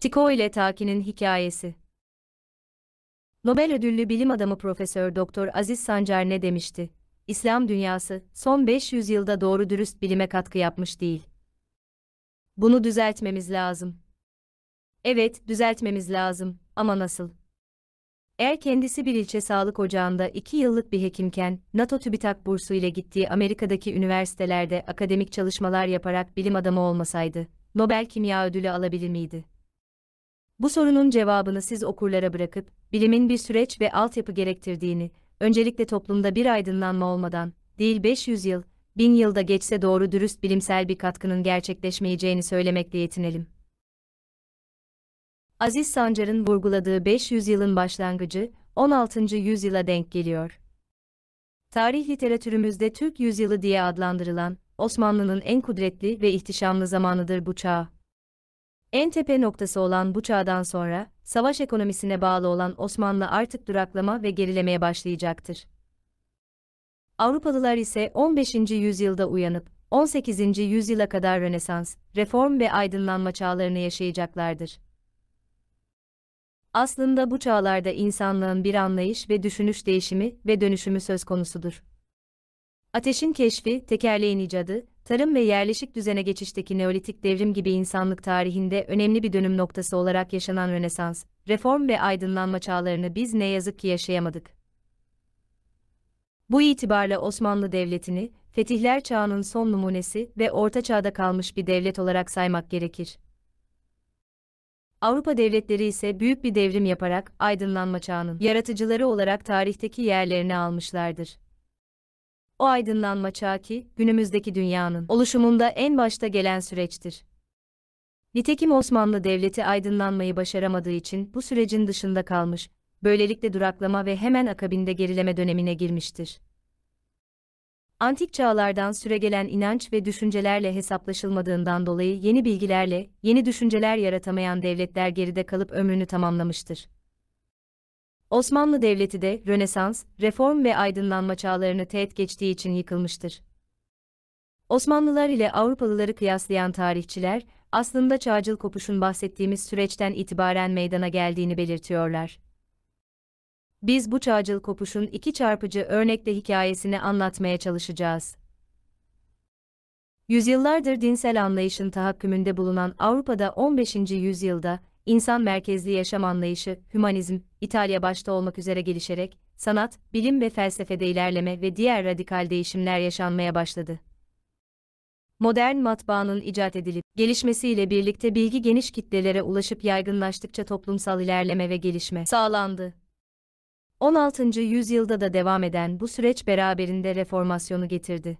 Tiko ile Taki'nin hikayesi. Nobel ödüllü bilim adamı Profesör Doktor Aziz Sancar ne demişti? İslam dünyası son 500 yılda doğru dürüst bilime katkı yapmış değil. Bunu düzeltmemiz lazım. Evet, düzeltmemiz lazım ama nasıl? Eğer kendisi bir ilçe sağlık ocağında iki yıllık bir hekimken, NATO TÜBİTAK bursu ile gittiği Amerika'daki üniversitelerde akademik çalışmalar yaparak bilim adamı olmasaydı, Nobel Kimya Ödülü alabilir miydi? Bu sorunun cevabını siz okurlara bırakıp, bilimin bir süreç ve altyapı gerektirdiğini, öncelikle toplumda bir aydınlanma olmadan, değil 500 yıl, 1000 yılda geçse doğru dürüst bilimsel bir katkının gerçekleşmeyeceğini söylemekle yetinelim. Aziz Sancar'ın vurguladığı 500 yılın başlangıcı, 16. yüzyıla denk geliyor. Tarih literatürümüzde Türk yüzyılı diye adlandırılan, Osmanlı'nın en kudretli ve ihtişamlı zamanıdır bu çağ. En tepe noktası olan bu çağdan sonra, savaş ekonomisine bağlı olan Osmanlı artık duraklama ve gerilemeye başlayacaktır. Avrupalılar ise 15. yüzyılda uyanıp, 18. yüzyıla kadar Rönesans, reform ve aydınlanma çağlarını yaşayacaklardır. Aslında bu çağlarda insanlığın bir anlayış ve düşünüş değişimi ve dönüşümü söz konusudur. Ateşin keşfi, tekerleğin icadı, tarım ve yerleşik düzene geçişteki Neolitik devrim gibi insanlık tarihinde önemli bir dönüm noktası olarak yaşanan Rönesans, reform ve aydınlanma çağlarını biz ne yazık ki yaşayamadık. Bu itibarla Osmanlı Devleti'ni, fetihler çağının son numunesi ve Orta Çağ'da kalmış bir devlet olarak saymak gerekir. Avrupa devletleri ise büyük bir devrim yaparak aydınlanma çağının yaratıcıları olarak tarihteki yerlerini almışlardır o aydınlanma çağı ki, günümüzdeki dünyanın oluşumunda en başta gelen süreçtir. Nitekim Osmanlı Devleti aydınlanmayı başaramadığı için bu sürecin dışında kalmış, böylelikle duraklama ve hemen akabinde gerileme dönemine girmiştir. Antik çağlardan süregelen inanç ve düşüncelerle hesaplaşılmadığından dolayı yeni bilgilerle, yeni düşünceler yaratamayan devletler geride kalıp ömrünü tamamlamıştır. Osmanlı Devleti de Rönesans, Reform ve Aydınlanma çağlarını teğet geçtiği için yıkılmıştır. Osmanlılar ile Avrupalıları kıyaslayan tarihçiler, aslında çağcıl kopuşun bahsettiğimiz süreçten itibaren meydana geldiğini belirtiyorlar. Biz bu çağcıl kopuşun iki çarpıcı örnekle hikayesini anlatmaya çalışacağız. Yüzyıllardır dinsel anlayışın tahakkümünde bulunan Avrupa'da 15. yüzyılda insan merkezli yaşam anlayışı, hümanizm, İtalya başta olmak üzere gelişerek, sanat, bilim ve felsefede ilerleme ve diğer radikal değişimler yaşanmaya başladı. Modern matbaanın icat edilip gelişmesiyle birlikte bilgi geniş kitlelere ulaşıp yaygınlaştıkça toplumsal ilerleme ve gelişme sağlandı. 16. yüzyılda da devam eden bu süreç beraberinde reformasyonu getirdi.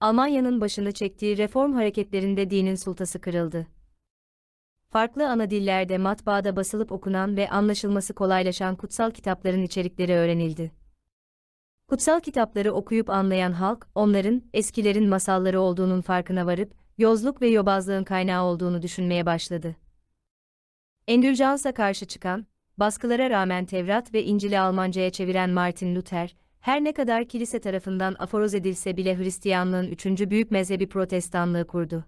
Almanya'nın başını çektiği reform hareketlerinde dinin sultası kırıldı farklı ana dillerde matbaada basılıp okunan ve anlaşılması kolaylaşan kutsal kitapların içerikleri öğrenildi. Kutsal kitapları okuyup anlayan halk, onların eskilerin masalları olduğunun farkına varıp, yozluk ve yobazlığın kaynağı olduğunu düşünmeye başladı. Endüljansa karşı çıkan, baskılara rağmen Tevrat ve İncil'i Almanca'ya çeviren Martin Luther, her ne kadar kilise tarafından aforoz edilse bile Hristiyanlığın üçüncü büyük mezhebi protestanlığı kurdu.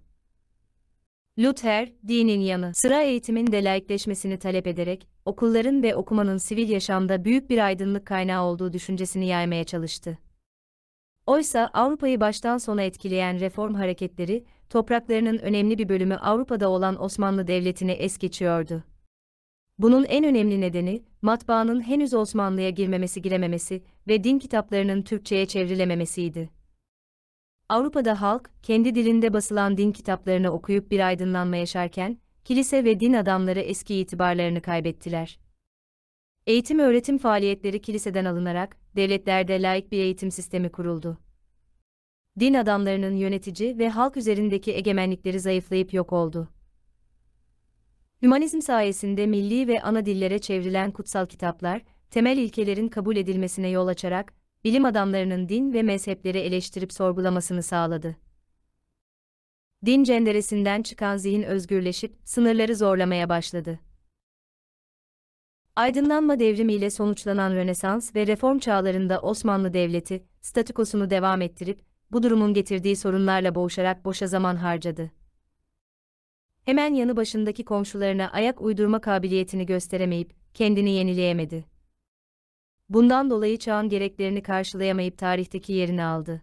Luther, dinin yanı sıra eğitimin de laikleşmesini talep ederek, okulların ve okumanın sivil yaşamda büyük bir aydınlık kaynağı olduğu düşüncesini yaymaya çalıştı. Oysa Avrupa'yı baştan sona etkileyen reform hareketleri, topraklarının önemli bir bölümü Avrupa'da olan Osmanlı Devleti'ne es geçiyordu. Bunun en önemli nedeni, matbaanın henüz Osmanlı'ya girmemesi girememesi ve din kitaplarının Türkçe'ye çevrilememesiydi. Avrupa'da halk, kendi dilinde basılan din kitaplarını okuyup bir aydınlanma yaşarken, kilise ve din adamları eski itibarlarını kaybettiler. Eğitim öğretim faaliyetleri kiliseden alınarak, devletlerde layık bir eğitim sistemi kuruldu. Din adamlarının yönetici ve halk üzerindeki egemenlikleri zayıflayıp yok oldu. Hümanizm sayesinde milli ve ana dillere çevrilen kutsal kitaplar, temel ilkelerin kabul edilmesine yol açarak, bilim adamlarının din ve mezhepleri eleştirip sorgulamasını sağladı. Din cenderesinden çıkan zihin özgürleşip sınırları zorlamaya başladı. Aydınlanma devrimiyle sonuçlanan Rönesans ve Reform çağlarında Osmanlı Devleti, statikosunu devam ettirip, bu durumun getirdiği sorunlarla boğuşarak boşa zaman harcadı. Hemen yanı başındaki komşularına ayak uydurma kabiliyetini gösteremeyip, kendini yenileyemedi. Bundan dolayı çağın gereklerini karşılayamayıp tarihteki yerini aldı.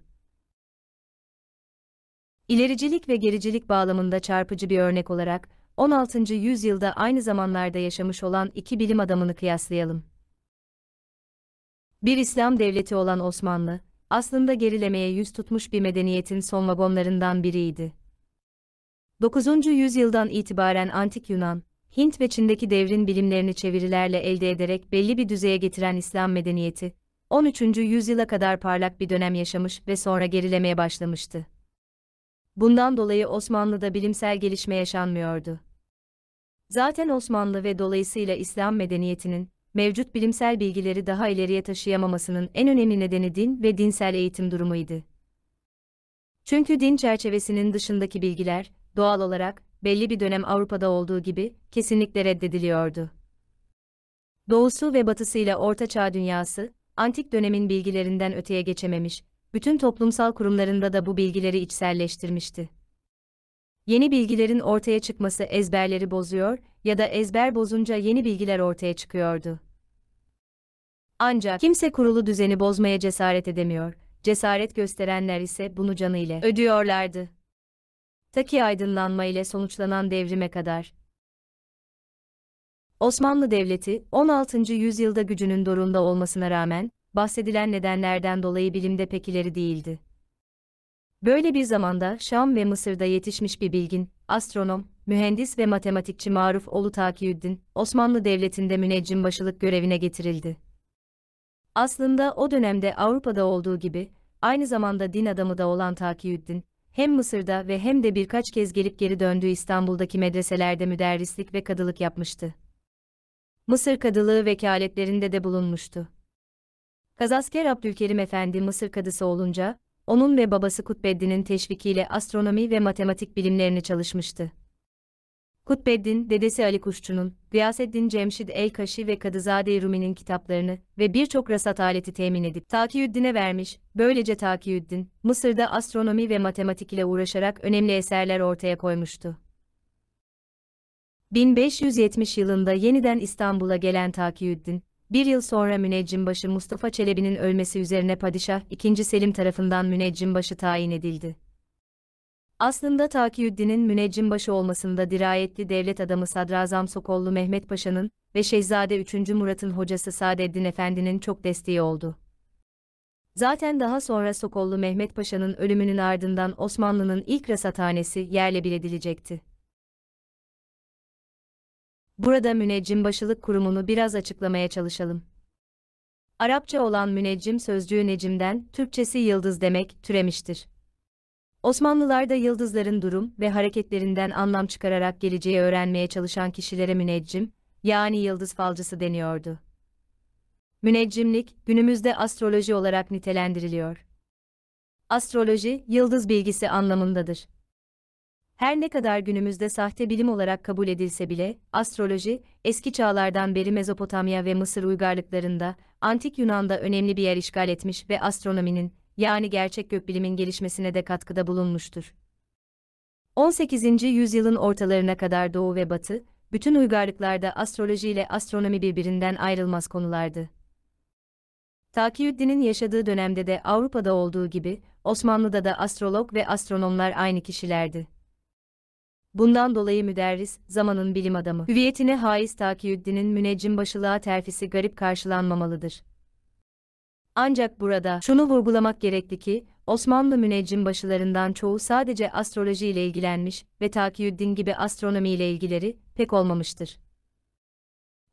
İlericilik ve gericilik bağlamında çarpıcı bir örnek olarak 16. yüzyılda aynı zamanlarda yaşamış olan iki bilim adamını kıyaslayalım. Bir İslam devleti olan Osmanlı, aslında gerilemeye yüz tutmuş bir medeniyetin son vagonlarından biriydi. 9. yüzyıldan itibaren Antik Yunan, Hint ve Çin'deki devrin bilimlerini çevirilerle elde ederek belli bir düzeye getiren İslam medeniyeti, 13. yüzyıla kadar parlak bir dönem yaşamış ve sonra gerilemeye başlamıştı. Bundan dolayı Osmanlı'da bilimsel gelişme yaşanmıyordu. Zaten Osmanlı ve dolayısıyla İslam medeniyetinin, mevcut bilimsel bilgileri daha ileriye taşıyamamasının en önemli nedeni din ve dinsel eğitim durumuydu. Çünkü din çerçevesinin dışındaki bilgiler, doğal olarak, belli bir dönem Avrupa'da olduğu gibi, kesinlikle reddediliyordu. Doğusu ve batısıyla Orta Çağ dünyası, antik dönemin bilgilerinden öteye geçememiş, bütün toplumsal kurumlarında da bu bilgileri içselleştirmişti. Yeni bilgilerin ortaya çıkması ezberleri bozuyor ya da ezber bozunca yeni bilgiler ortaya çıkıyordu. Ancak kimse kurulu düzeni bozmaya cesaret edemiyor, cesaret gösterenler ise bunu canıyla ödüyorlardı. Taki aydınlanma ile sonuçlanan devrime kadar. Osmanlı Devleti, 16. yüzyılda gücünün dorunda olmasına rağmen, bahsedilen nedenlerden dolayı bilimde pekileri değildi. Böyle bir zamanda Şam ve Mısır'da yetişmiş bir bilgin, astronom, mühendis ve matematikçi Maruf Olu Takiyüddin, Osmanlı Devleti'nde müneccim başılık görevine getirildi. Aslında o dönemde Avrupa'da olduğu gibi, aynı zamanda din adamı da olan Takiyüddin, hem Mısır'da ve hem de birkaç kez gelip geri döndüğü İstanbul'daki medreselerde müderrislik ve kadılık yapmıştı. Mısır kadılığı vekaletlerinde de bulunmuştu. Kazasker Abdülkerim Efendi Mısır kadısı olunca, onun ve babası Kutbeddin'in teşvikiyle astronomi ve matematik bilimlerini çalışmıştı. Kutbeddin, dedesi Ali Kuşçu'nun, Gıyaseddin Cemşid el-Kaşi ve Kadızade Rumi'nin kitaplarını ve birçok rasat aleti temin edip Takiyüddin'e vermiş, böylece Takiyüddin, Mısır'da astronomi ve matematik ile uğraşarak önemli eserler ortaya koymuştu. 1570 yılında yeniden İstanbul'a gelen Takiyüddin, bir yıl sonra Müneccimbaşı Mustafa Çelebi'nin ölmesi üzerine Padişah 2. Selim tarafından Müneccimbaşı tayin edildi. Aslında Takiyüddin'in müneccimbaşı olmasında dirayetli devlet adamı Sadrazam Sokollu Mehmet Paşa'nın ve Şehzade 3. Murat'ın hocası Saadettin Efendi'nin çok desteği oldu. Zaten daha sonra Sokollu Mehmet Paşa'nın ölümünün ardından Osmanlı'nın ilk rasathanesi yerle bir edilecekti. Burada müneccimbaşılık kurumunu biraz açıklamaya çalışalım. Arapça olan müneccim sözcüğü necimden, Türkçesi yıldız demek, türemiştir. Osmanlılar da yıldızların durum ve hareketlerinden anlam çıkararak geleceği öğrenmeye çalışan kişilere müneccim, yani yıldız falcısı deniyordu. Müneccimlik, günümüzde astroloji olarak nitelendiriliyor. Astroloji, yıldız bilgisi anlamındadır. Her ne kadar günümüzde sahte bilim olarak kabul edilse bile, astroloji, eski çağlardan beri Mezopotamya ve Mısır uygarlıklarında, Antik Yunan'da önemli bir yer işgal etmiş ve astronominin, yani gerçek gökbilimin gelişmesine de katkıda bulunmuştur. 18. yüzyılın ortalarına kadar Doğu ve Batı, bütün uygarlıklarda astroloji ile astronomi birbirinden ayrılmaz konulardı. Takiyüddin'in yaşadığı dönemde de Avrupa'da olduğu gibi, Osmanlı'da da astrolog ve astronomlar aynı kişilerdi. Bundan dolayı müderris, zamanın bilim adamı, hüviyetine haiz Takiyüddin'in müneccim başılığa terfisi garip karşılanmamalıdır. Ancak burada şunu vurgulamak gerekli ki, Osmanlı müneccim başılarından çoğu sadece astroloji ile ilgilenmiş ve Takiyüddin gibi astronomi ile ilgileri pek olmamıştır.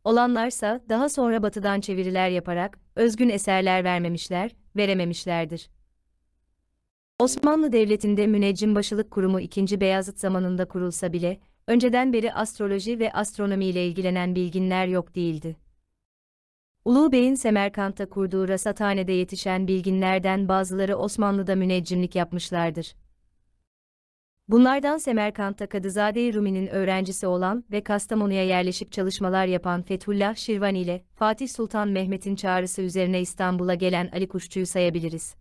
Olanlarsa daha sonra batıdan çeviriler yaparak özgün eserler vermemişler, verememişlerdir. Osmanlı Devleti'nde müneccim başılık kurumu 2. Beyazıt zamanında kurulsa bile, önceden beri astroloji ve astronomi ile ilgilenen bilginler yok değildi. Ulu Bey'in Semerkant'ta kurduğu rasathanede yetişen bilginlerden bazıları Osmanlı'da müneccimlik yapmışlardır. Bunlardan Semerkant'ta Kadızade-i Rumi'nin öğrencisi olan ve Kastamonu'ya yerleşip çalışmalar yapan Fethullah Şirvan ile Fatih Sultan Mehmet'in çağrısı üzerine İstanbul'a gelen Ali Kuşçu'yu sayabiliriz.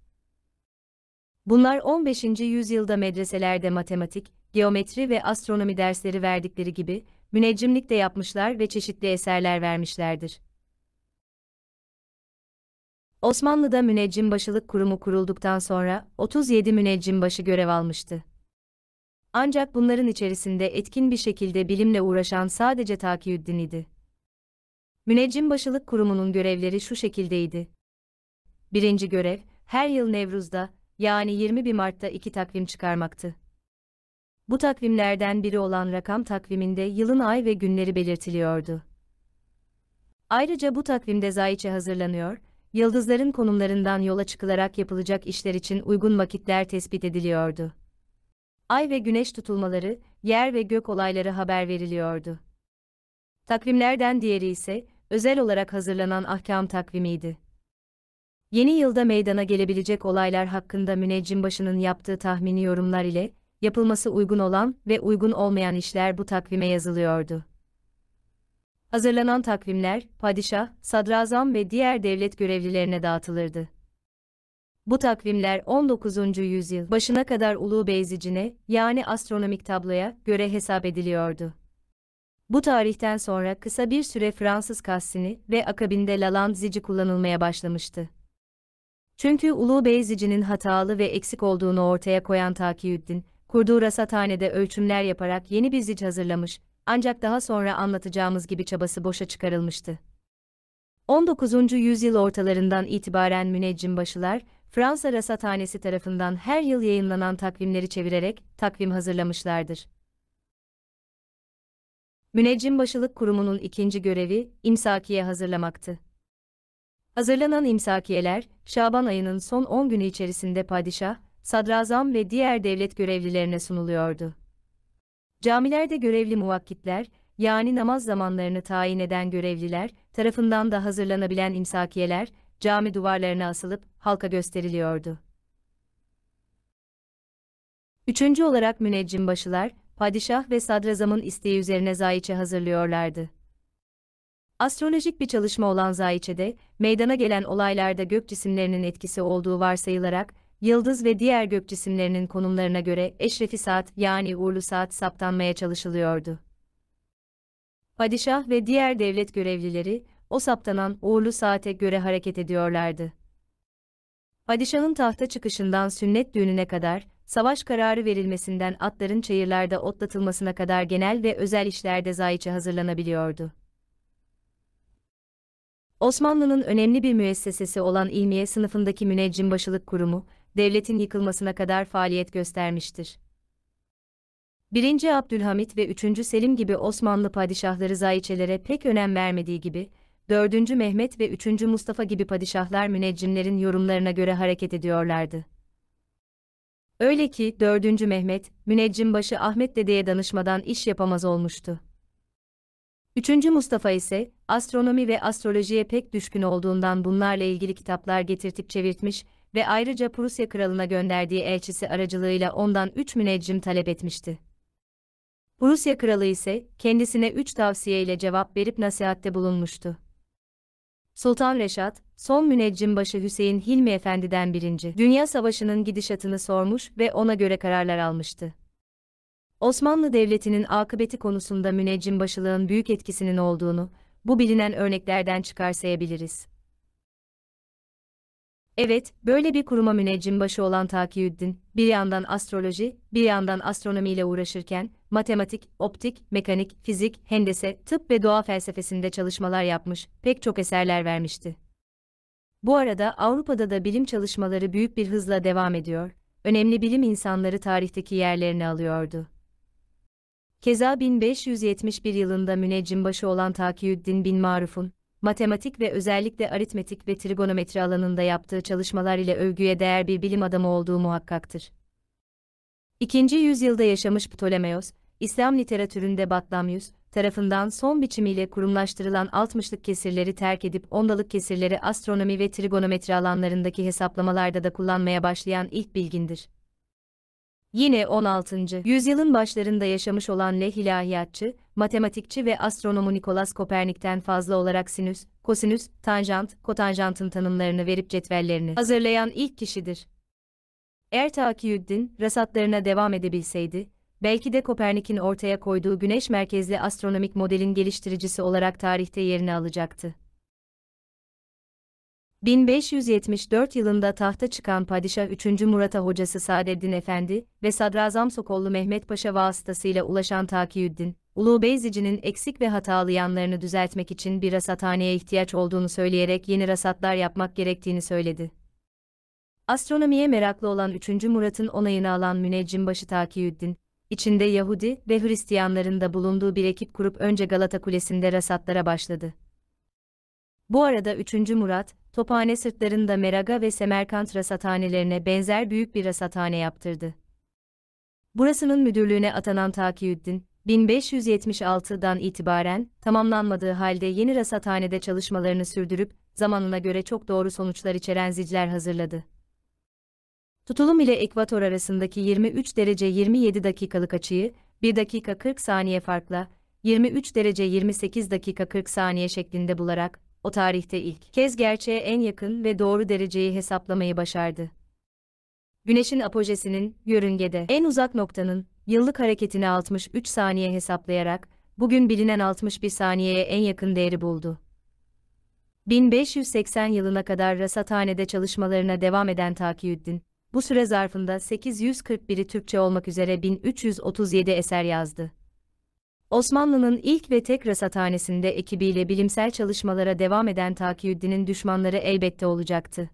Bunlar 15. yüzyılda medreselerde matematik, geometri ve astronomi dersleri verdikleri gibi müneccimlik de yapmışlar ve çeşitli eserler vermişlerdir. Osmanlı'da müneccimbaşılık kurumu kurulduktan sonra 37 müneccimbaşı görev almıştı. Ancak bunların içerisinde etkin bir şekilde bilimle uğraşan sadece Takiüddin idi. Müneccimbaşılık kurumunun görevleri şu şekildeydi. Birinci görev, her yıl Nevruz'da, yani 21 Mart'ta iki takvim çıkarmaktı. Bu takvimlerden biri olan rakam takviminde yılın ay ve günleri belirtiliyordu. Ayrıca bu takvimde zayiçe hazırlanıyor, yıldızların konumlarından yola çıkılarak yapılacak işler için uygun vakitler tespit ediliyordu. Ay ve güneş tutulmaları, yer ve gök olayları haber veriliyordu. Takvimlerden diğeri ise özel olarak hazırlanan ahkam takvimiydi. Yeni yılda meydana gelebilecek olaylar hakkında müneccim başının yaptığı tahmini yorumlar ile yapılması uygun olan ve uygun olmayan işler bu takvime yazılıyordu. Hazırlanan takvimler, padişah, sadrazam ve diğer devlet görevlilerine dağıtılırdı. Bu takvimler 19. yüzyıl başına kadar Ulu Beyzicine, yani astronomik tabloya, göre hesap ediliyordu. Bu tarihten sonra kısa bir süre Fransız Cassini ve akabinde Lalande kullanılmaya başlamıştı. Çünkü Ulu Beyzici'nin hatalı ve eksik olduğunu ortaya koyan Takiyüddin, kurduğu rasathanede ölçümler yaparak yeni bir zic hazırlamış ancak daha sonra anlatacağımız gibi çabası boşa çıkarılmıştı. 19. yüzyıl ortalarından itibaren müneccimbaşılar, Fransa Rasathanesi tarafından her yıl yayınlanan takvimleri çevirerek takvim hazırlamışlardır. Müneccimbaşılık Kurumu'nun ikinci görevi, imsakiye hazırlamaktı. Hazırlanan imsakiyeler, Şaban ayının son 10 günü içerisinde padişah, sadrazam ve diğer devlet görevlilerine sunuluyordu. Camilerde görevli muvakkitler, yani namaz zamanlarını tayin eden görevliler, tarafından da hazırlanabilen imsakiyeler, cami duvarlarına asılıp halka gösteriliyordu. Üçüncü olarak müneccim başılar, padişah ve sadrazamın isteği üzerine zayiçe hazırlıyorlardı. Astrolojik bir çalışma olan zayiçede, meydana gelen olaylarda gök cisimlerinin etkisi olduğu varsayılarak, yıldız ve diğer gök cisimlerinin konumlarına göre eşrefi saat yani uğurlu saat saptanmaya çalışılıyordu. Padişah ve diğer devlet görevlileri, o saptanan uğurlu saate göre hareket ediyorlardı. Padişahın tahta çıkışından sünnet düğününe kadar, savaş kararı verilmesinden atların çayırlarda otlatılmasına kadar genel ve özel işlerde zayiçe hazırlanabiliyordu. Osmanlı'nın önemli bir müessesesi olan ilmiye sınıfındaki müneccimbaşılık kurumu, devletin yıkılmasına kadar faaliyet göstermiştir. 1. Abdülhamit ve 3. Selim gibi Osmanlı padişahları zayiçelere pek önem vermediği gibi, 4. Mehmet ve 3. Mustafa gibi padişahlar müneccimlerin yorumlarına göre hareket ediyorlardı. Öyle ki 4. Mehmet, müneccimbaşı Ahmet dedeye danışmadan iş yapamaz olmuştu. 3. Mustafa ise astronomi ve astrolojiye pek düşkün olduğundan bunlarla ilgili kitaplar getirtip çevirtmiş ve ayrıca Prusya kralına gönderdiği elçisi aracılığıyla ondan üç müneccim talep etmişti. Prusya kralı ise kendisine üç tavsiye ile cevap verip nasihatte bulunmuştu. Sultan Reşat, son müneccim başı Hüseyin Hilmi Efendi'den birinci Dünya Savaşı'nın gidişatını sormuş ve ona göre kararlar almıştı. Osmanlı Devleti'nin akıbeti konusunda müneccim başılığın büyük etkisinin olduğunu, bu bilinen örneklerden çıkarsayabiliriz. Evet, böyle bir kuruma başı olan Takiyüddin, bir yandan astroloji, bir yandan astronomiyle uğraşırken, matematik, optik, mekanik, fizik, hendese, tıp ve doğa felsefesinde çalışmalar yapmış, pek çok eserler vermişti. Bu arada Avrupa'da da bilim çalışmaları büyük bir hızla devam ediyor, önemli bilim insanları tarihteki yerlerini alıyordu. Keza 1571 yılında müneccim başı olan Takiyüddin bin Maruf'un, matematik ve özellikle aritmetik ve trigonometri alanında yaptığı çalışmalar ile övgüye değer bir bilim adamı olduğu muhakkaktır. İkinci yüzyılda yaşamış Ptolemeos, İslam literatüründe Batlamyus tarafından son biçimiyle kurumlaştırılan 60'lık kesirleri terk edip ondalık kesirleri astronomi ve trigonometri alanlarındaki hesaplamalarda da kullanmaya başlayan ilk bilgindir. Yine 16. yüzyılın başlarında yaşamış olan Le ilahiyatçı, matematikçi ve astronomu Nikolas Kopernik'ten fazla olarak sinüs, kosinüs, tanjant, kotanjantın tanımlarını verip cetvellerini hazırlayan ilk kişidir. Eğer Takiyüddin, rasatlarına devam edebilseydi, belki de Kopernik'in ortaya koyduğu güneş merkezli astronomik modelin geliştiricisi olarak tarihte yerini alacaktı. 1574 yılında tahta çıkan Padişah 3. Murat'a hocası Saadettin Efendi ve Sadrazam Sokollu Mehmet Paşa vasıtasıyla ulaşan Takiyüddin, Ulu Beyzici'nin eksik ve hatalı yanlarını düzeltmek için bir rasathaneye ihtiyaç olduğunu söyleyerek yeni rasatlar yapmak gerektiğini söyledi. Astronomiye meraklı olan 3. Murat'ın onayını alan müneccimbaşı Takiyüddin, içinde Yahudi ve Hristiyanların da bulunduğu bir ekip kurup önce Galata Kulesi'nde rasatlara başladı. Bu arada 3. Murat, Tophane sırtlarında Meraga ve Semerkant rasathanelerine benzer büyük bir rasathane yaptırdı. Burasının müdürlüğüne atanan Takiüddin, 1576'dan itibaren tamamlanmadığı halde yeni rasathanede çalışmalarını sürdürüp zamanına göre çok doğru sonuçlar içeren zicler hazırladı. Tutulum ile ekvator arasındaki 23 derece 27 dakikalık açıyı 1 dakika 40 saniye farkla 23 derece 28 dakika 40 saniye şeklinde bularak o tarihte ilk kez gerçeğe en yakın ve doğru dereceyi hesaplamayı başardı. Güneşin apojesinin, yörüngede en uzak noktanın, yıllık hareketini 63 saniye hesaplayarak, bugün bilinen 61 saniyeye en yakın değeri buldu. 1580 yılına kadar rasathanede çalışmalarına devam eden Takiyüddin, bu süre zarfında 841'i Türkçe olmak üzere 1337 eser yazdı. Osmanlı'nın ilk ve tek rasathanesinde ekibiyle bilimsel çalışmalara devam eden Takiyüddin'in düşmanları elbette olacaktı.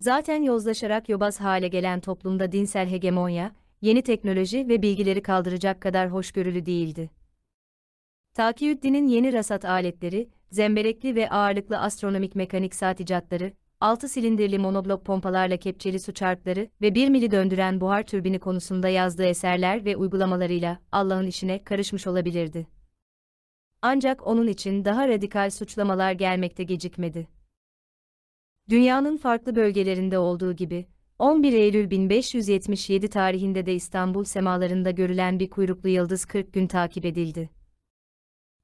Zaten yozlaşarak yobaz hale gelen toplumda dinsel hegemonya, yeni teknoloji ve bilgileri kaldıracak kadar hoşgörülü değildi. Takiyüddin'in yeni rasat aletleri, zemberekli ve ağırlıklı astronomik mekanik saat icatları, 6 silindirli monoblok pompalarla kepçeli su çarkları ve 1 mili döndüren buhar türbini konusunda yazdığı eserler ve uygulamalarıyla Allah'ın işine karışmış olabilirdi. Ancak onun için daha radikal suçlamalar gelmekte gecikmedi. Dünyanın farklı bölgelerinde olduğu gibi, 11 Eylül 1577 tarihinde de İstanbul semalarında görülen bir kuyruklu yıldız 40 gün takip edildi.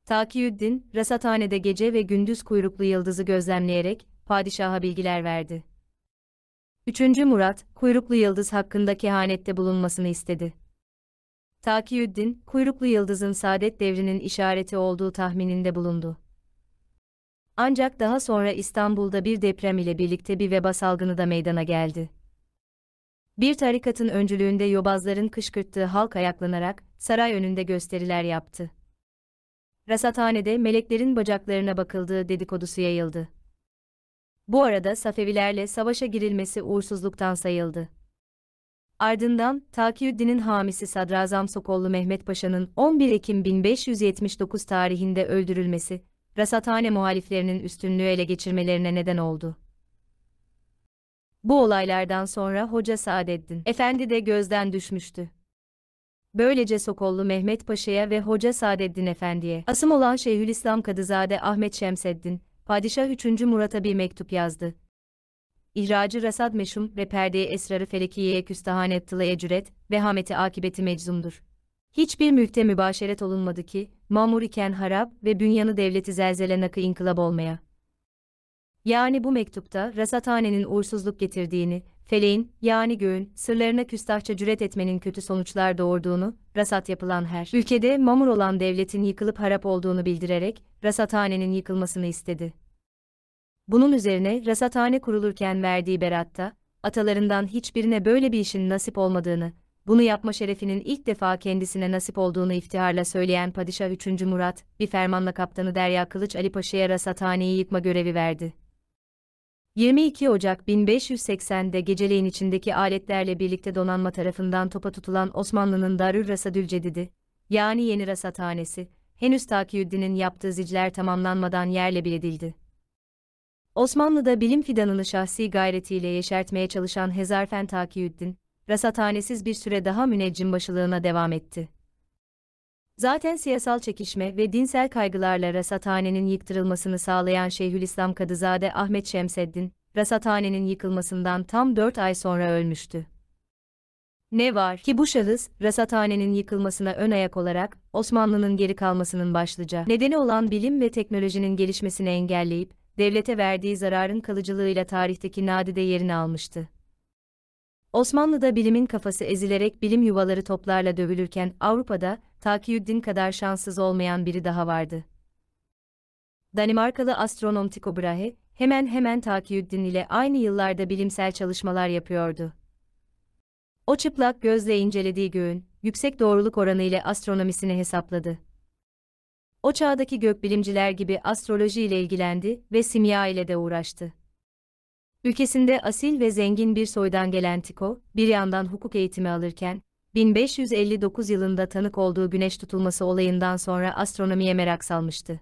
Takiyüddin, rasathanede gece ve gündüz kuyruklu yıldızı gözlemleyerek padişaha bilgiler verdi. 3. Murat, kuyruklu yıldız hakkında kehanette bulunmasını istedi. Takiyüddin, kuyruklu yıldızın saadet devrinin işareti olduğu tahmininde bulundu. Ancak daha sonra İstanbul'da bir deprem ile birlikte bir veba salgını da meydana geldi. Bir tarikatın öncülüğünde yobazların kışkırttığı halk ayaklanarak saray önünde gösteriler yaptı. Rasathanede meleklerin bacaklarına bakıldığı dedikodusu yayıldı. Bu arada Safevilerle savaşa girilmesi uğursuzluktan sayıldı. Ardından Takiyüddin'in hamisi Sadrazam Sokollu Mehmet Paşa'nın 11 Ekim 1579 tarihinde öldürülmesi, rasathane muhaliflerinin üstünlüğü ele geçirmelerine neden oldu. Bu olaylardan sonra Hoca Saadettin Efendi de gözden düşmüştü. Böylece Sokollu Mehmet Paşa'ya ve Hoca Saadettin Efendi'ye asım olan Şeyhülislam Kadızade Ahmet Şemseddin, Padişah 3. Murat'a bir mektup yazdı. İhracı Rasad Meşhum ve perdeye esrarı Felekiye'ye küstahane tıla cüret, Hameti akibeti meczumdur. Hiçbir mülkte mübaşeret olunmadı ki, mamur iken harap ve bünyanı devleti zelzele nakı inkılap olmaya. Yani bu mektupta rasathanenin uğursuzluk getirdiğini, feleğin, yani göğün, sırlarına küstahça cüret etmenin kötü sonuçlar doğurduğunu, rasat yapılan her ülkede mamur olan devletin yıkılıp harap olduğunu bildirerek, rasathanenin yıkılmasını istedi. Bunun üzerine rasathane kurulurken verdiği beratta, atalarından hiçbirine böyle bir işin nasip olmadığını, bunu yapma şerefinin ilk defa kendisine nasip olduğunu iftiharla söyleyen Padişah 3. Murat, bir fermanla kaptanı Derya Kılıç Ali Paşa'ya rasathaneyi yıkma görevi verdi. 22 Ocak 1580'de geceleyin içindeki aletlerle birlikte donanma tarafından topa tutulan Osmanlı'nın Darül Rasadül Cedidi, yani Yeni Rasathanesi, henüz Takiyüddin'in yaptığı zicler tamamlanmadan yerle bir edildi. Osmanlı'da bilim fidanını şahsi gayretiyle yeşertmeye çalışan Hezarfen Takiyüddin, rasathanesiz bir süre daha müneccim başılığına devam etti. Zaten siyasal çekişme ve dinsel kaygılarla rasathanenin yıktırılmasını sağlayan Şeyhülislam Kadızade Ahmet Şemseddin, rasathanenin yıkılmasından tam 4 ay sonra ölmüştü. Ne var ki bu şahıs, rasathanenin yıkılmasına ön ayak olarak, Osmanlı'nın geri kalmasının başlıca nedeni olan bilim ve teknolojinin gelişmesini engelleyip, devlete verdiği zararın kalıcılığıyla tarihteki nadide yerini almıştı. Osmanlı'da bilimin kafası ezilerek bilim yuvaları toplarla dövülürken Avrupa'da Takiyüddin kadar şanssız olmayan biri daha vardı. Danimarkalı astronom Tycho Brahe, hemen hemen Takiyüddin ile aynı yıllarda bilimsel çalışmalar yapıyordu. O çıplak gözle incelediği göğün, yüksek doğruluk oranı ile astronomisini hesapladı. O çağdaki gökbilimciler gibi astroloji ile ilgilendi ve simya ile de uğraştı. Ülkesinde asil ve zengin bir soydan gelen Tico, bir yandan hukuk eğitimi alırken, 1559 yılında tanık olduğu güneş tutulması olayından sonra astronomiye merak salmıştı.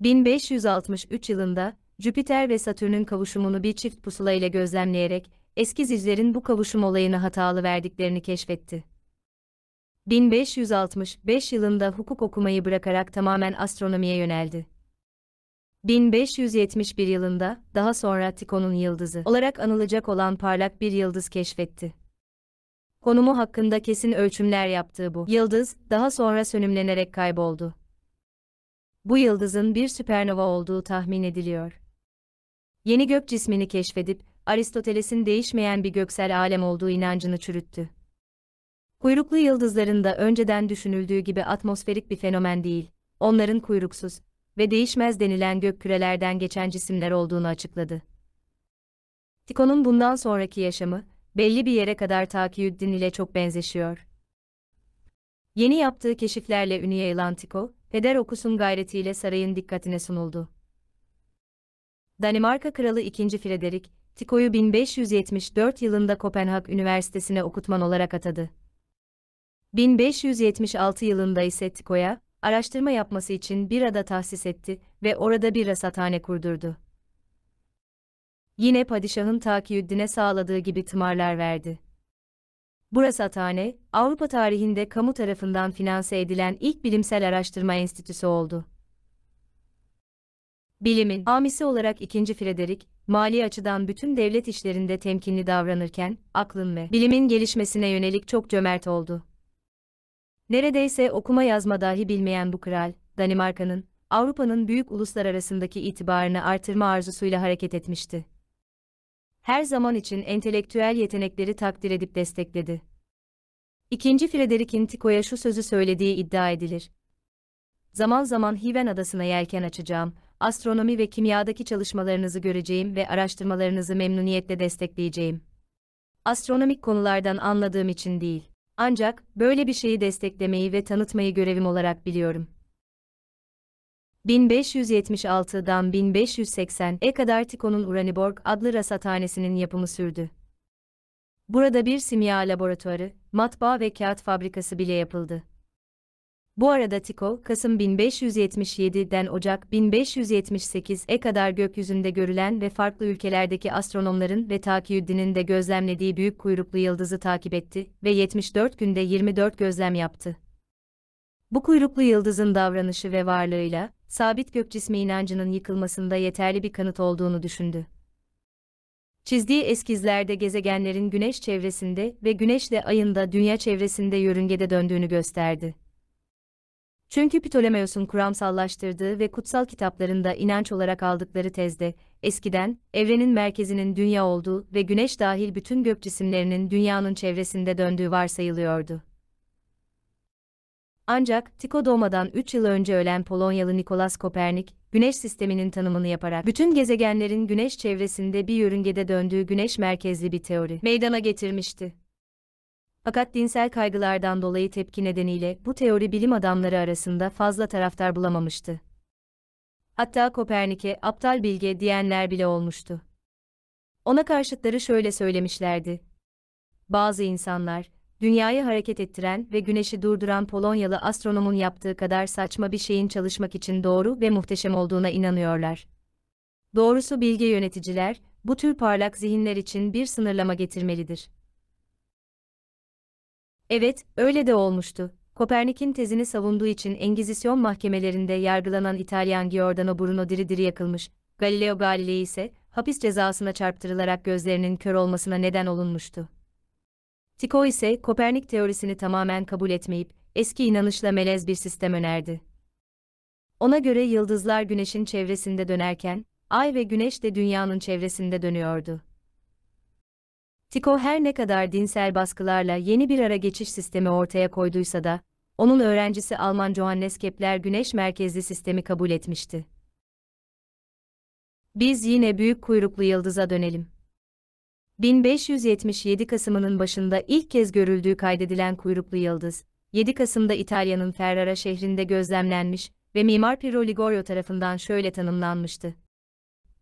1563 yılında, Jüpiter ve Satürn'ün kavuşumunu bir çift pusula ile gözlemleyerek, eski zizlerin bu kavuşum olayını hatalı verdiklerini keşfetti. 1565 yılında hukuk okumayı bırakarak tamamen astronomiye yöneldi. 1571 yılında, daha sonra Tycho'nun yıldızı olarak anılacak olan parlak bir yıldız keşfetti. Konumu hakkında kesin ölçümler yaptığı bu yıldız, daha sonra sönümlenerek kayboldu. Bu yıldızın bir süpernova olduğu tahmin ediliyor. Yeni gök cismini keşfedip, Aristoteles'in değişmeyen bir göksel alem olduğu inancını çürüttü. Kuyruklu yıldızların da önceden düşünüldüğü gibi atmosferik bir fenomen değil, onların kuyruksuz, ve değişmez denilen gök kürelerden geçen cisimler olduğunu açıkladı. Tikon'un bundan sonraki yaşamı, belli bir yere kadar Takiyüddin ile çok benzeşiyor. Yeni yaptığı keşiflerle ünü yayılan Tiko, peder okusun gayretiyle sarayın dikkatine sunuldu. Danimarka Kralı 2. Frederik, Tiko'yu 1574 yılında Kopenhag Üniversitesi'ne okutman olarak atadı. 1576 yılında ise Tiko'ya, araştırma yapması için bir ada tahsis etti ve orada bir rasathane kurdurdu. Yine padişahın Takiyüddin'e sağladığı gibi tımarlar verdi. Bu rasathane, Avrupa tarihinde kamu tarafından finanse edilen ilk bilimsel araştırma enstitüsü oldu. Bilimin amisi olarak 2. Frederick, mali açıdan bütün devlet işlerinde temkinli davranırken, aklın ve bilimin gelişmesine yönelik çok cömert oldu. Neredeyse okuma yazma dahi bilmeyen bu kral, Danimarka'nın, Avrupa'nın büyük uluslar arasındaki itibarını artırma arzusuyla hareket etmişti. Her zaman için entelektüel yetenekleri takdir edip destekledi. İkinci Frederick'in Tiko'ya şu sözü söylediği iddia edilir. Zaman zaman Hiven adasına yelken açacağım, astronomi ve kimyadaki çalışmalarınızı göreceğim ve araştırmalarınızı memnuniyetle destekleyeceğim. Astronomik konulardan anladığım için değil ancak böyle bir şeyi desteklemeyi ve tanıtmayı görevim olarak biliyorum. 1576'dan 1580'e kadar Tico'nun Uraniborg adlı rasathanesinin yapımı sürdü. Burada bir simya laboratuvarı, matbaa ve kağıt fabrikası bile yapıldı. Bu arada Tycho, Kasım 1577'den Ocak 1578'e kadar gökyüzünde görülen ve farklı ülkelerdeki astronomların ve Takiyüddin'in de gözlemlediği büyük kuyruklu yıldızı takip etti ve 74 günde 24 gözlem yaptı. Bu kuyruklu yıldızın davranışı ve varlığıyla, sabit gök cismi inancının yıkılmasında yeterli bir kanıt olduğunu düşündü. Çizdiği eskizlerde gezegenlerin güneş çevresinde ve güneşle ayında dünya çevresinde yörüngede döndüğünü gösterdi. Çünkü Ptolemaios'un kuramsallaştırdığı ve kutsal kitaplarında inanç olarak aldıkları tezde, eskiden, evrenin merkezinin dünya olduğu ve güneş dahil bütün gök cisimlerinin dünyanın çevresinde döndüğü varsayılıyordu. Ancak, Tycho doğmadan 3 yıl önce ölen Polonyalı Nikolas Kopernik, güneş sisteminin tanımını yaparak bütün gezegenlerin güneş çevresinde bir yörüngede döndüğü güneş merkezli bir teori meydana getirmişti. Fakat dinsel kaygılardan dolayı tepki nedeniyle bu teori bilim adamları arasında fazla taraftar bulamamıştı. Hatta Kopernik'e aptal bilge diyenler bile olmuştu. Ona karşıtları şöyle söylemişlerdi. Bazı insanlar, dünyayı hareket ettiren ve güneşi durduran Polonyalı astronomun yaptığı kadar saçma bir şeyin çalışmak için doğru ve muhteşem olduğuna inanıyorlar. Doğrusu bilge yöneticiler, bu tür parlak zihinler için bir sınırlama getirmelidir. Evet, öyle de olmuştu. Kopernik'in tezini savunduğu için Engizisyon mahkemelerinde yargılanan İtalyan Giordano Bruno diri diri yakılmış, Galileo Galilei ise hapis cezasına çarptırılarak gözlerinin kör olmasına neden olunmuştu. Tycho ise Kopernik teorisini tamamen kabul etmeyip eski inanışla melez bir sistem önerdi. Ona göre yıldızlar güneşin çevresinde dönerken ay ve güneş de dünyanın çevresinde dönüyordu. Tiko her ne kadar dinsel baskılarla yeni bir ara geçiş sistemi ortaya koyduysa da, onun öğrencisi Alman Johannes Kepler güneş merkezli sistemi kabul etmişti. Biz yine büyük kuyruklu yıldıza dönelim. 1577 Kasım'ının başında ilk kez görüldüğü kaydedilen kuyruklu yıldız, 7 Kasım'da İtalya'nın Ferrara şehrinde gözlemlenmiş ve mimar Piero Ligorio tarafından şöyle tanımlanmıştı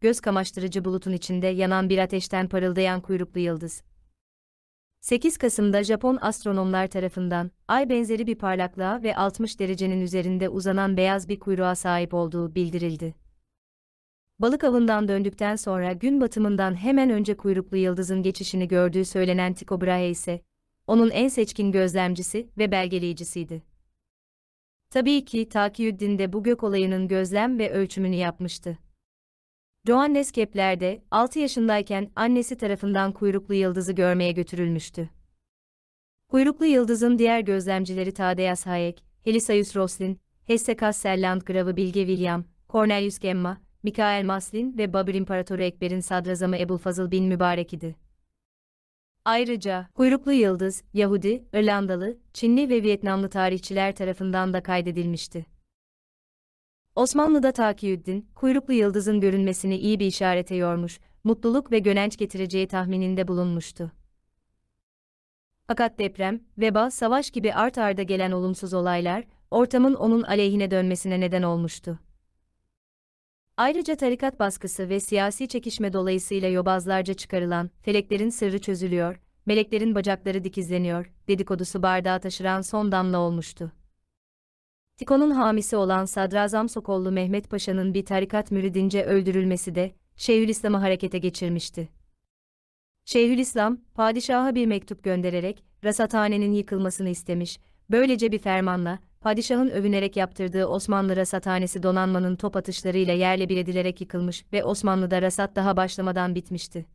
göz kamaştırıcı bulutun içinde yanan bir ateşten parıldayan kuyruklu yıldız. 8 Kasım'da Japon astronomlar tarafından ay benzeri bir parlaklığa ve 60 derecenin üzerinde uzanan beyaz bir kuyruğa sahip olduğu bildirildi. Balık avından döndükten sonra gün batımından hemen önce kuyruklu yıldızın geçişini gördüğü söylenen Tycho Brahe ise onun en seçkin gözlemcisi ve belgeleyicisiydi. Tabii ki Takiyüddin de bu gök olayının gözlem ve ölçümünü yapmıştı. Doğan Neskepler'de 6 yaşındayken annesi tarafından kuyruklu yıldızı görmeye götürülmüştü. Kuyruklu yıldızın diğer gözlemcileri Tadeas Hayek, Helisayus Roslin, Hesse Kasselland Gravı Bilge William, Cornelius Gemma, Mikael Maslin ve Babür İmparatoru Ekber'in sadrazamı Ebu'l-Fazıl bin Mübarek idi. Ayrıca, kuyruklu yıldız, Yahudi, İrlandalı, Çinli ve Vietnamlı tarihçiler tarafından da kaydedilmişti. Osmanlı'da Takiyüddin, kuyruklu yıldızın görünmesini iyi bir işarete yormuş, mutluluk ve gönenç getireceği tahmininde bulunmuştu. Fakat deprem, veba, savaş gibi art arda gelen olumsuz olaylar, ortamın onun aleyhine dönmesine neden olmuştu. Ayrıca tarikat baskısı ve siyasi çekişme dolayısıyla yobazlarca çıkarılan, feleklerin sırrı çözülüyor, meleklerin bacakları dikizleniyor, dedikodusu bardağı taşıran son damla olmuştu. Tikon'un hamisi olan Sadrazam Sokollu Mehmet Paşa'nın bir tarikat müridince öldürülmesi de Şeyhülislam'ı harekete geçirmişti. Şeyhülislam, padişaha bir mektup göndererek rasathanenin yıkılmasını istemiş, böylece bir fermanla, padişahın övünerek yaptırdığı Osmanlı rasathanesi donanmanın top atışlarıyla yerle bir edilerek yıkılmış ve Osmanlı'da rasat daha başlamadan bitmişti.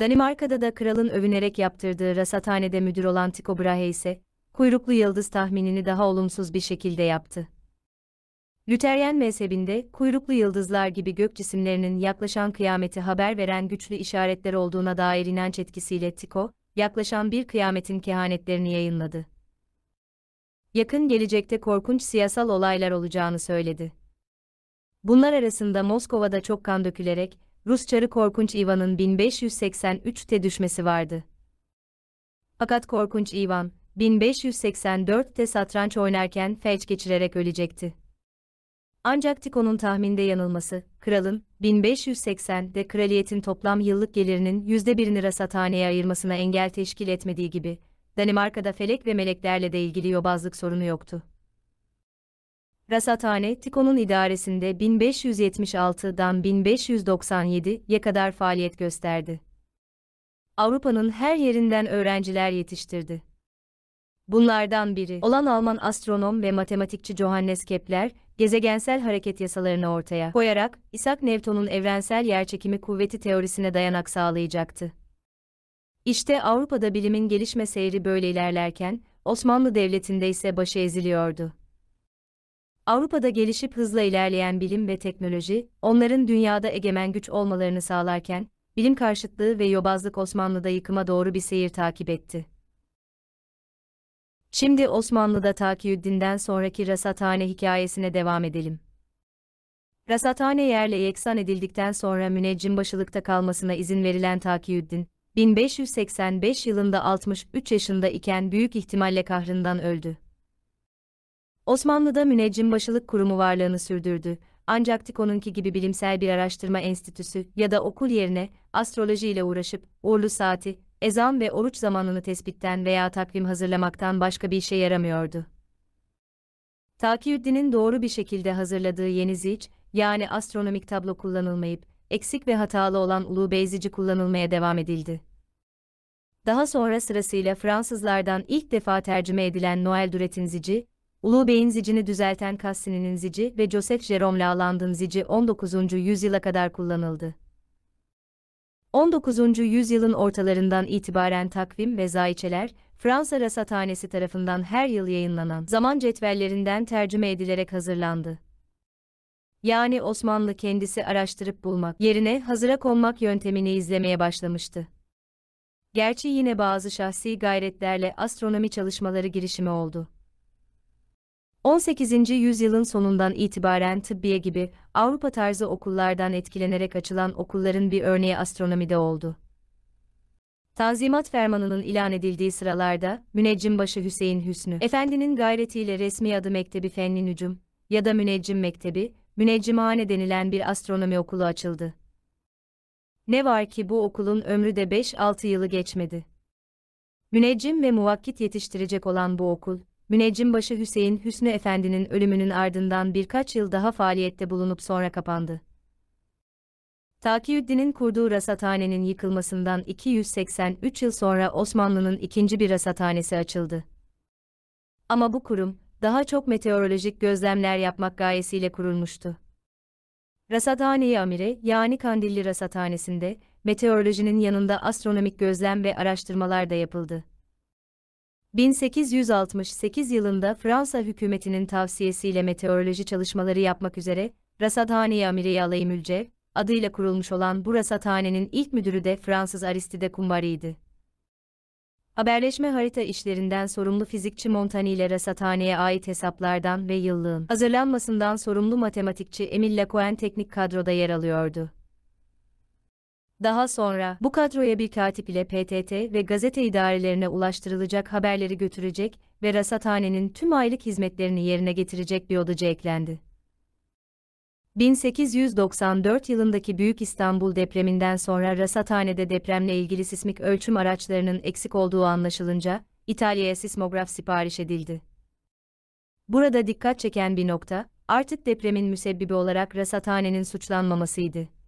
Danimarka'da da kralın övünerek yaptırdığı rasathanede müdür olan Tycho Brahe ise, kuyruklu yıldız tahminini daha olumsuz bir şekilde yaptı. Lüteryen mezhebinde, kuyruklu yıldızlar gibi gök cisimlerinin yaklaşan kıyameti haber veren güçlü işaretler olduğuna dair inanç etkisiyle Tycho, yaklaşan bir kıyametin kehanetlerini yayınladı. Yakın gelecekte korkunç siyasal olaylar olacağını söyledi. Bunlar arasında Moskova'da çok kan dökülerek, Rus çarı korkunç Ivan'ın 1583'te düşmesi vardı. Fakat korkunç Ivan, 1584'te satranç oynarken felç geçirerek ölecekti. Ancak Tikon'un tahminde yanılması, kralın 1580'de kraliyetin toplam yıllık gelirinin %1'ini rasathaneye ayırmasına engel teşkil etmediği gibi, Danimarka'da felek ve meleklerle de ilgili yobazlık sorunu yoktu. Rasathane, Tikon'un idaresinde 1576'dan 1597'ye kadar faaliyet gösterdi. Avrupa'nın her yerinden öğrenciler yetiştirdi. Bunlardan biri olan Alman astronom ve matematikçi Johannes Kepler, gezegensel hareket yasalarını ortaya koyarak Isaac Newton'un evrensel yerçekimi kuvveti teorisine dayanak sağlayacaktı. İşte Avrupa'da bilimin gelişme seyri böyle ilerlerken, Osmanlı Devleti'nde ise başı eziliyordu. Avrupa'da gelişip hızla ilerleyen bilim ve teknoloji, onların dünyada egemen güç olmalarını sağlarken, bilim karşıtlığı ve yobazlık Osmanlı'da yıkıma doğru bir seyir takip etti. Şimdi Osmanlı'da Takiyüddin'den sonraki rasathane hikayesine devam edelim. Rasathane yerle yeksan edildikten sonra müneccim başılıkta kalmasına izin verilen Takiyüddin, 1585 yılında 63 yaşında iken büyük ihtimalle kahrından öldü. Osmanlı'da müneccim başılık kurumu varlığını sürdürdü, ancak Tiko'nunki gibi bilimsel bir araştırma enstitüsü ya da okul yerine astroloji ile uğraşıp uğurlu saati, ezan ve oruç zamanını tespitten veya takvim hazırlamaktan başka bir işe yaramıyordu. Takiyüddin'in doğru bir şekilde hazırladığı yeni zic, yani astronomik tablo kullanılmayıp, eksik ve hatalı olan ulu beyzici kullanılmaya devam edildi. Daha sonra sırasıyla Fransızlardan ilk defa tercüme edilen Noel Duret'in zici, Ulu Bey'in zicini düzelten Cassini'nin zici ve Joseph Jerome Laland'ın zici 19. yüzyıla kadar kullanıldı. 19. yüzyılın ortalarından itibaren takvim ve zayiçeler, Fransa Rasathanesi tarafından her yıl yayınlanan zaman cetvellerinden tercüme edilerek hazırlandı. Yani Osmanlı kendisi araştırıp bulmak yerine hazıra konmak yöntemini izlemeye başlamıştı. Gerçi yine bazı şahsi gayretlerle astronomi çalışmaları girişimi oldu. 18. yüzyılın sonundan itibaren tıbbiye gibi Avrupa tarzı okullardan etkilenerek açılan okulların bir örneği astronomide oldu. Tanzimat Fermanı'nın ilan edildiği sıralarda Müneccimbaşı Hüseyin Hüsnü Efendi'nin gayretiyle resmi adı Mektebi Fenli Nücum ya da Müneccim Mektebi, Müneccimhane denilen bir astronomi okulu açıldı. Ne var ki bu okulun ömrü de 5-6 yılı geçmedi. Müneccim ve muvakkit yetiştirecek olan bu okul, Müneccimbaşı Hüseyin Hüsnü Efendi'nin ölümünün ardından birkaç yıl daha faaliyette bulunup sonra kapandı. Takiüddin'in kurduğu rasathanenin yıkılmasından 283 yıl sonra Osmanlı'nın ikinci bir rasathanesi açıldı. Ama bu kurum, daha çok meteorolojik gözlemler yapmak gayesiyle kurulmuştu. Rasathaneyi Amire, yani Kandilli Rasathanesi'nde, meteorolojinin yanında astronomik gözlem ve araştırmalar da yapıldı. 1868 yılında Fransa hükümetinin tavsiyesiyle meteoroloji çalışmaları yapmak üzere rasathane amiri Amiriye Alay adıyla kurulmuş olan bu rasathanenin ilk müdürü de Fransız Aristide Kumbari'ydi. Haberleşme harita işlerinden sorumlu fizikçi Montani ile rasathaneye ait hesaplardan ve yıllığın hazırlanmasından sorumlu matematikçi Emil Lecouen teknik kadroda yer alıyordu. Daha sonra bu kadroya bir katip ile PTT ve gazete idarelerine ulaştırılacak haberleri götürecek ve rasathanenin tüm aylık hizmetlerini yerine getirecek bir odacı eklendi. 1894 yılındaki Büyük İstanbul depreminden sonra rasathanede depremle ilgili sismik ölçüm araçlarının eksik olduğu anlaşılınca, İtalya'ya sismograf sipariş edildi. Burada dikkat çeken bir nokta, artık depremin müsebbibi olarak rasathanenin suçlanmamasıydı.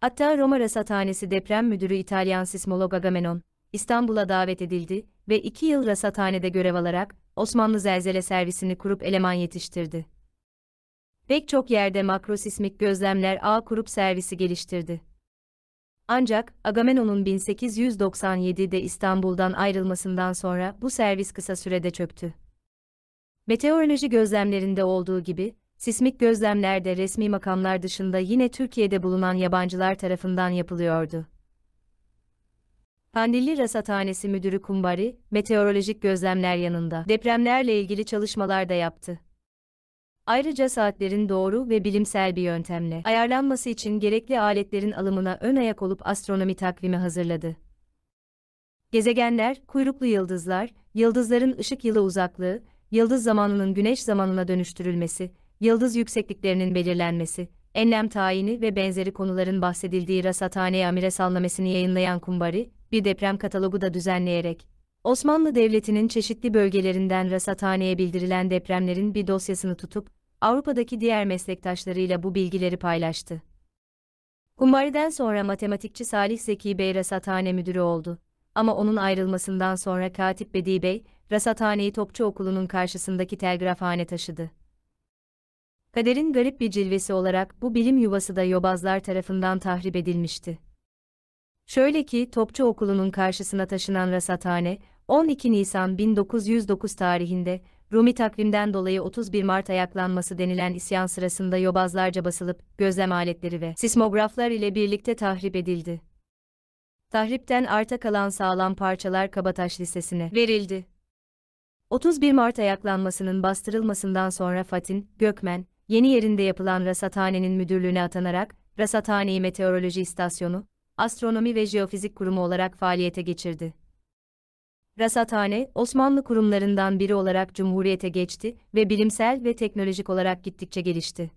Hatta Roma Rasathanesi Deprem Müdürü İtalyan sismolog Agamenon, İstanbul'a davet edildi ve iki yıl rasathanede görev alarak Osmanlı Zelzele Servisini kurup eleman yetiştirdi. Pek çok yerde makrosismik gözlemler ağ kurup servisi geliştirdi. Ancak Agamenon'un 1897'de İstanbul'dan ayrılmasından sonra bu servis kısa sürede çöktü. Meteoroloji gözlemlerinde olduğu gibi, sismik gözlemlerde resmi makamlar dışında yine Türkiye'de bulunan yabancılar tarafından yapılıyordu. Pandilli Rasathanesi Müdürü Kumbari, meteorolojik gözlemler yanında depremlerle ilgili çalışmalar da yaptı. Ayrıca saatlerin doğru ve bilimsel bir yöntemle ayarlanması için gerekli aletlerin alımına ön ayak olup astronomi takvimi hazırladı. Gezegenler, kuyruklu yıldızlar, yıldızların ışık yılı uzaklığı, yıldız zamanının güneş zamanına dönüştürülmesi, yıldız yüksekliklerinin belirlenmesi, enlem tayini ve benzeri konuların bahsedildiği Rasathane Amire Salnamesini yayınlayan Kumbari, bir deprem katalogu da düzenleyerek, Osmanlı Devleti'nin çeşitli bölgelerinden Rasathane'ye bildirilen depremlerin bir dosyasını tutup, Avrupa'daki diğer meslektaşlarıyla bu bilgileri paylaştı. Kumbari'den sonra matematikçi Salih Zeki Bey Rasathane müdürü oldu. Ama onun ayrılmasından sonra Katip Bedi Bey, Rasathane'yi Topçu Okulu'nun karşısındaki telgrafhane taşıdı. Kaderin garip bir cilvesi olarak bu bilim yuvası da yobazlar tarafından tahrip edilmişti. Şöyle ki Topçu Okulu'nun karşısına taşınan rasathane, 12 Nisan 1909 tarihinde, Rumi takvimden dolayı 31 Mart ayaklanması denilen isyan sırasında yobazlarca basılıp, gözlem aletleri ve sismograflar ile birlikte tahrip edildi. Tahripten arta kalan sağlam parçalar Kabataş Lisesi'ne verildi. 31 Mart ayaklanmasının bastırılmasından sonra Fatin, Gökmen, yeni yerinde yapılan rasathanenin müdürlüğüne atanarak, Rasathaneyi Meteoroloji İstasyonu, Astronomi ve Jeofizik Kurumu olarak faaliyete geçirdi. Rasathane, Osmanlı kurumlarından biri olarak Cumhuriyete geçti ve bilimsel ve teknolojik olarak gittikçe gelişti.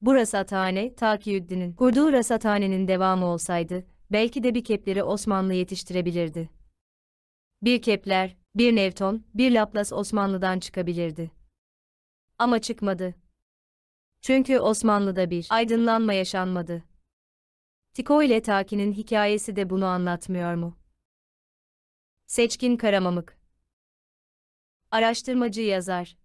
Bu rasathane, Takiyüddin'in kurduğu rasathanenin devamı olsaydı, belki de bir kepleri Osmanlı yetiştirebilirdi. Bir kepler, bir Newton, bir Laplace Osmanlı'dan çıkabilirdi. Ama çıkmadı. Çünkü Osmanlı'da bir aydınlanma yaşanmadı. Tiko ile Taki'nin hikayesi de bunu anlatmıyor mu? Seçkin Karamamık Araştırmacı yazar